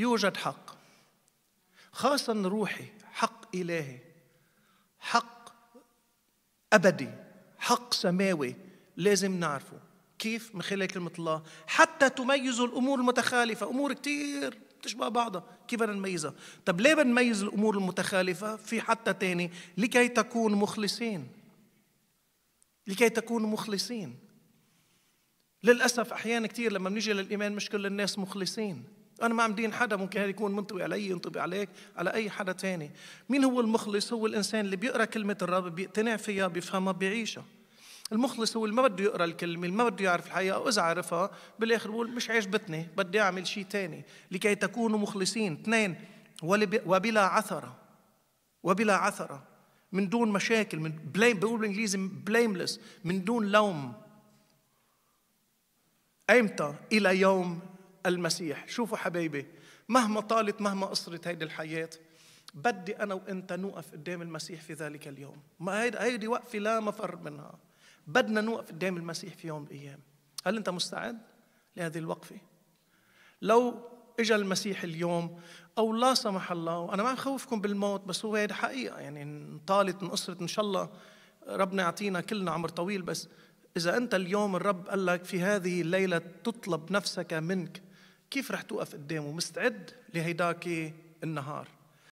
يوجد حق خاصة روحي حق إلهي حق أبدي حق سماوي لازم نعرفه كيف من خلال كلمة الله حتى تميزوا الأمور المتخالفة أمور كتير تشبه بعضها كيف بدنا نميزها طب ليه بدنا نميز الأمور المتخالفة في حتى تاني لكي تكون مخلصين لكي تكون مخلصين للأسف أحيانا كتير لما بنيجي للإيمان مش كل الناس مخلصين أنا ما عم دين حدا ممكن هذا يكون منطوي علي ينطبق عليك على أي حدا تاني مين هو المخلص هو الإنسان اللي بيقرأ كلمة الرب بيقتنع فيها بيفهمها بيعيشها المخلص هو اللي ما بده يقرا الكلمه اللي ما بده يعرف الحقيقه واذا عرفها بالاخر بقول مش عاجبتني بدي اعمل شيء ثاني لكي تكونوا مخلصين اثنين وبلا عثره وبلا عثره من دون مشاكل من بلايم بقول بالانجليزي بليملess من دون لوم ايمتى الى يوم المسيح شوفوا حبايبي مهما طالت مهما قصرت هيدي الحياة بدي أنا وأنت نوقف قدام المسيح في ذلك اليوم ما هيدي, هيدي وقفة لا مفر منها بدنا نوقف قدام المسيح في يوم من الأيام هل أنت مستعد لهذه الوقفة لو اجى المسيح اليوم او لا سمح الله وانا ما بخوفكم بالموت بس هو هيدي حقيقه يعني طالت انقصرت ان شاء الله ربنا يعطينا كلنا عمر طويل بس اذا انت اليوم الرب قال لك في هذه الليله تطلب نفسك منك كيف رح توقف قدامه مستعد لهيداك النهار